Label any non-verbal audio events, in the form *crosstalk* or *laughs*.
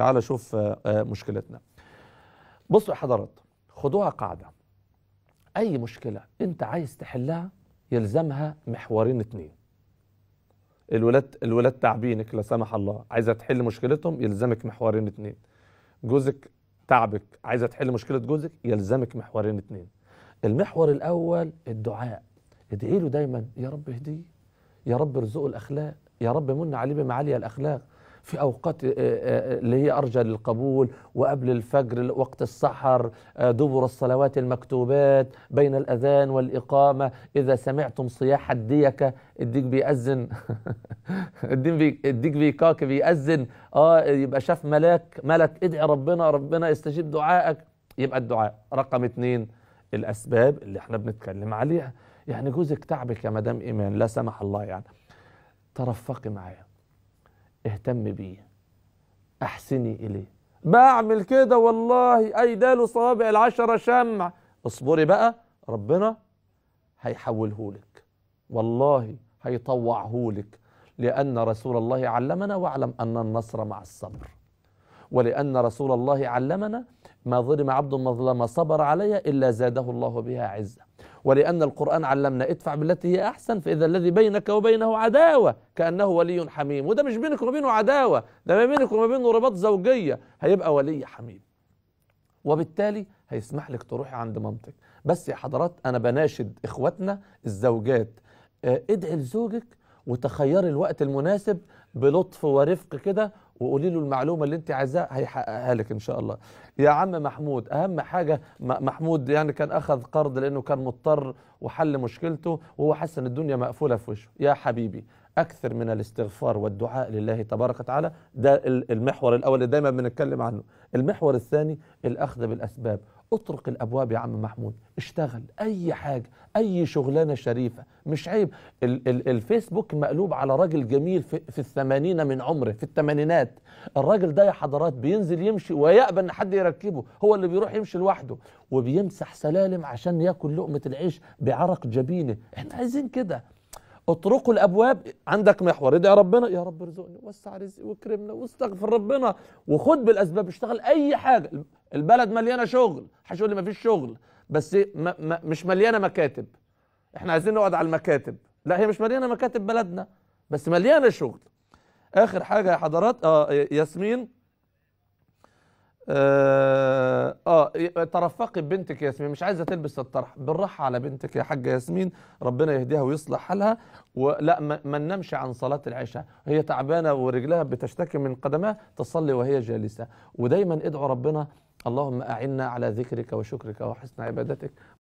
تعال شوف آه، آه، مشكلتنا بصوا يا حضرات خدوها قاعدة أي مشكلة أنت عايز تحلها يلزمها محورين اتنين الولاد الولاد تعبينك لا سمح الله عايزة تحل مشكلتهم يلزمك محورين اتنين جوزك تعبك عايزة تحل مشكلة جوزك يلزمك محورين اتنين المحور الأول الدعاء ادعي له دايما يا رب اهديه يا رب ارزقه الأخلاق يا رب من عليه بمعالي الأخلاق في اوقات آه، آه، آه، اللي هي ارجى للقبول وقبل الفجر وقت السحر دبر الصلوات المكتوبات بين الاذان والاقامه اذا سمعتم صياح الديكه الديك بيأذن *laughs* الدين الديك بيكاك بيأذن اه يبقى شاف ملاك ملك ادعي ربنا ربنا يستجيب دعائك يبقى الدعاء رقم اثنين الاسباب اللي احنا بنتكلم عليها يعني جوزك تعبك يا مدام ايمان لا سمح الله يعني ترفقي معاه اهتم بيه احسني اليه بعمل كده والله اي داله صوابع العشره شمع اصبري بقى ربنا هيحولهولك والله هيطوعهولك لأن رسول الله علمنا واعلم أن النصر مع الصبر ولأن رسول الله علمنا ما ظلم عبد مظلمة صبر عليها إلا زاده الله بها عزة ولأن القرآن علمنا ادفع بالتي هي أحسن فإذا الذي بينك وبينه عداوة كأنه ولي حميم وده مش بينك وبينه عداوة ده ما بينك وما بينه رباط زوجية هيبقى ولي حميم وبالتالي هيسمح لك تروحي عند مامتك بس يا حضرات أنا بناشد إخواتنا الزوجات آه، ادعي لزوجك وتخيري الوقت المناسب بلطف ورفق كده وقولي له المعلومه اللي انت عايزاها هيحققها لك ان شاء الله يا عم محمود اهم حاجه محمود يعني كان اخذ قرض لانه كان مضطر وحل مشكلته وهو حس ان الدنيا مقفوله في وشه يا حبيبي اكثر من الاستغفار والدعاء لله تبارك وتعالى ده المحور الاول اللي دايما بنتكلم عنه المحور الثاني الاخذ بالاسباب اطرق الابواب يا عم محمود اشتغل اي حاجه اي شغلانه شريفه مش عيب ال ال الفيسبوك مقلوب على راجل جميل في, في الثمانين من عمره في الثمانينات الراجل ده يا حضرات بينزل يمشي ويأبى ان حد يركبه هو اللي بيروح يمشي لوحده وبيمسح سلالم عشان ياكل لقمه العيش بعرق جبينه احنا عايزين كده اطرقوا الابواب عندك محور ادعي ربنا يا رب ارزقني وسع رزقي واكرمنا واستغفر ربنا وخد بالاسباب اشتغل اي حاجه البلد مليانه شغل هتقول لي مفيش شغل بس ما ما مش مليانه مكاتب احنا عايزين نقعد على المكاتب لا هي مش مليانه مكاتب بلدنا بس مليانه شغل اخر حاجه يا حضرات آه ياسمين اه, آه ترفقي ببنتك ياسمين مش عايزه تلبس الطرح بالراحه على بنتك يا حاجه ياسمين ربنا يهديها ويصلح حالها ولا ما نمشي عن صلاه العشاء هي تعبانه ورجلها بتشتكي من قدمها تصلي وهي جالسه ودايما ادعو ربنا اللهم اعنا على ذكرك وشكرك وحسن عبادتك